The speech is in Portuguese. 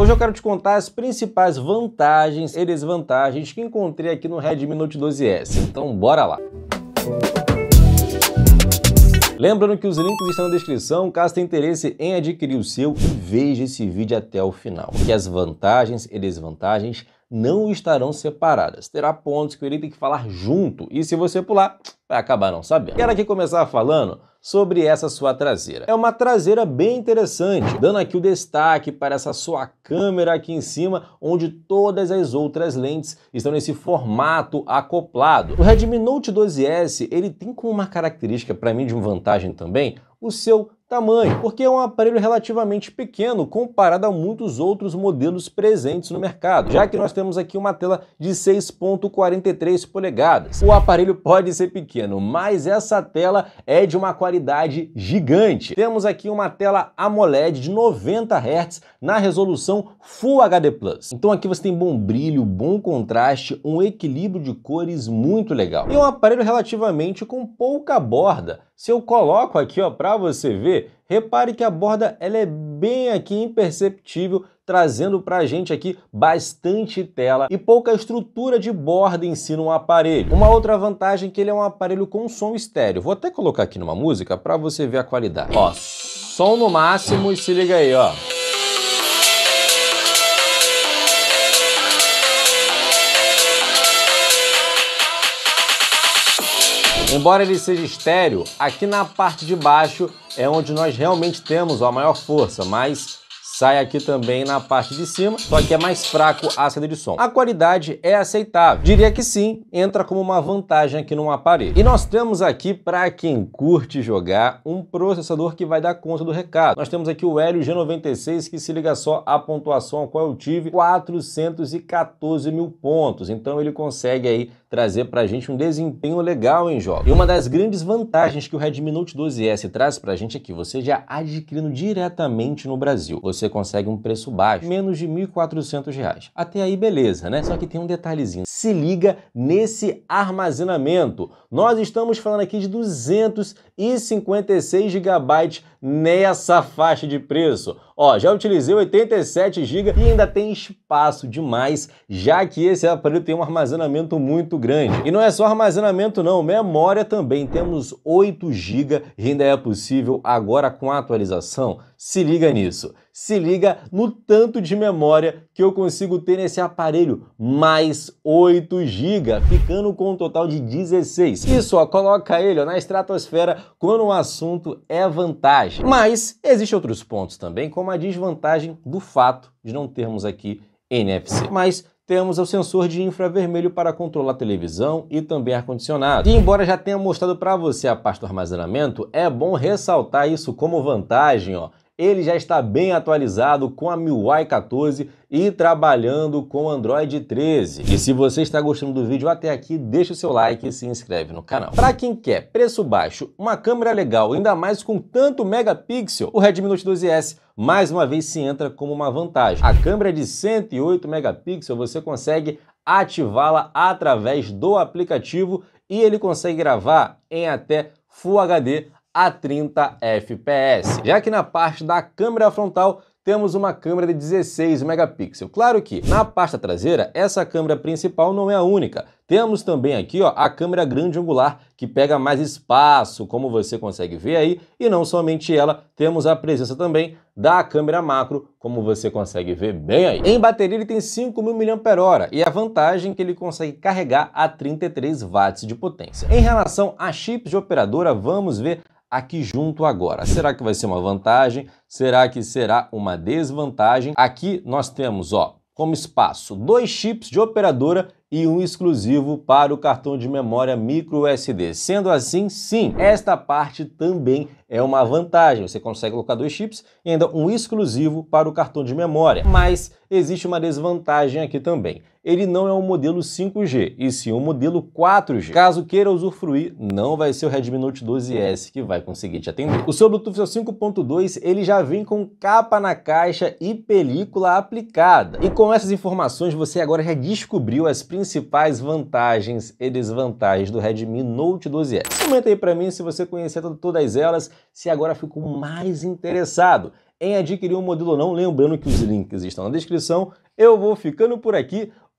Hoje eu quero te contar as principais vantagens e desvantagens que encontrei aqui no Redmi Note 12S. Então bora lá! Lembrando que os links estão na descrição, caso tenha interesse em adquirir o seu, veja esse vídeo até o final, que as vantagens e desvantagens não estarão separadas. Terá pontos que ele tem que falar junto e se você pular, vai acabar não sabendo. Quero aqui começar falando sobre essa sua traseira. É uma traseira bem interessante, dando aqui o destaque para essa sua câmera aqui em cima, onde todas as outras lentes estão nesse formato acoplado. O Redmi Note 12S, ele tem como uma característica, para mim de uma vantagem também, o seu Tamanho, porque é um aparelho relativamente pequeno comparado a muitos outros modelos presentes no mercado, já que nós temos aqui uma tela de 6.43 polegadas. O aparelho pode ser pequeno, mas essa tela é de uma qualidade gigante. Temos aqui uma tela AMOLED de 90 Hz na resolução Full HD+. Então aqui você tem bom brilho, bom contraste, um equilíbrio de cores muito legal. E é um aparelho relativamente com pouca borda. Se eu coloco aqui ó para você ver, Repare que a borda ela é bem aqui imperceptível, trazendo para a gente aqui bastante tela e pouca estrutura de borda em si no aparelho. Uma outra vantagem é que ele é um aparelho com som estéreo. Vou até colocar aqui numa música para você ver a qualidade. Ó, som no máximo e se liga aí, ó. Embora ele seja estéreo, aqui na parte de baixo é onde nós realmente temos a maior força, mas sai aqui também na parte de cima, só que é mais fraco a saída de som. A qualidade é aceitável. Diria que sim, entra como uma vantagem aqui no aparelho. E nós temos aqui, para quem curte jogar, um processador que vai dar conta do recado. Nós temos aqui o Helio G96, que se liga só à pontuação a qual eu tive, 414 mil pontos. Então ele consegue aí trazer para a gente um desempenho legal em jogos. E uma das grandes vantagens que o Redmi Note 12S traz para a gente é que você já adquirindo diretamente no Brasil. Você consegue um preço baixo, menos de R$ 1.400. Até aí beleza, né? Só que tem um detalhezinho. Se liga nesse armazenamento. Nós estamos falando aqui de 256 GB nessa faixa de preço. Ó, já utilizei 87 GB e ainda tem espaço demais, já que esse aparelho tem um armazenamento muito grande. E não é só armazenamento não, memória também. Temos 8 GB e ainda é possível agora com a atualização. Se liga nisso. Se liga no tanto de memória que eu consigo ter nesse aparelho, mais 8 GB, ficando com um total de 16. Isso ó, coloca ele ó, na estratosfera quando o assunto é vantagem. Mas existem outros pontos também, como uma desvantagem do fato de não termos aqui NFC. Mas temos o sensor de infravermelho para controlar televisão e também ar-condicionado. E embora já tenha mostrado para você a parte do armazenamento, é bom ressaltar isso como vantagem, ó ele já está bem atualizado com a MIUI 14 e trabalhando com Android 13. E se você está gostando do vídeo até aqui, deixa o seu like e se inscreve no canal. Para quem quer preço baixo, uma câmera legal, ainda mais com tanto megapixel, o Redmi Note 12S mais uma vez se entra como uma vantagem. A câmera é de 108 megapixels você consegue ativá-la através do aplicativo e ele consegue gravar em até Full HD a 30 fps, já que na parte da câmera frontal temos uma câmera de 16 megapixels. Claro que na pasta traseira, essa câmera principal não é a única. Temos também aqui ó, a câmera grande angular, que pega mais espaço, como você consegue ver aí. E não somente ela, temos a presença também da câmera macro, como você consegue ver bem aí. Em bateria ele tem 5.000 mAh e a vantagem é que ele consegue carregar a 33 watts de potência. Em relação a chips de operadora, vamos ver aqui junto agora. Será que vai ser uma vantagem? Será que será uma desvantagem? Aqui nós temos, ó, como espaço, dois chips de operadora e um exclusivo para o cartão de memória micro SD. Sendo assim, sim, esta parte também é uma vantagem. Você consegue colocar dois chips e ainda um exclusivo para o cartão de memória. Mas existe uma desvantagem aqui também ele não é um modelo 5G, e sim um modelo 4G. Caso queira usufruir, não vai ser o Redmi Note 12S que vai conseguir te atender. O seu Bluetooth 5.2, é ele já vem com capa na caixa e película aplicada. E com essas informações, você agora já descobriu as principais vantagens e desvantagens do Redmi Note 12S. Comenta aí para mim se você conhecia todas elas, se agora ficou mais interessado em adquirir um modelo ou não, lembrando que os links estão na descrição. Eu vou ficando por aqui.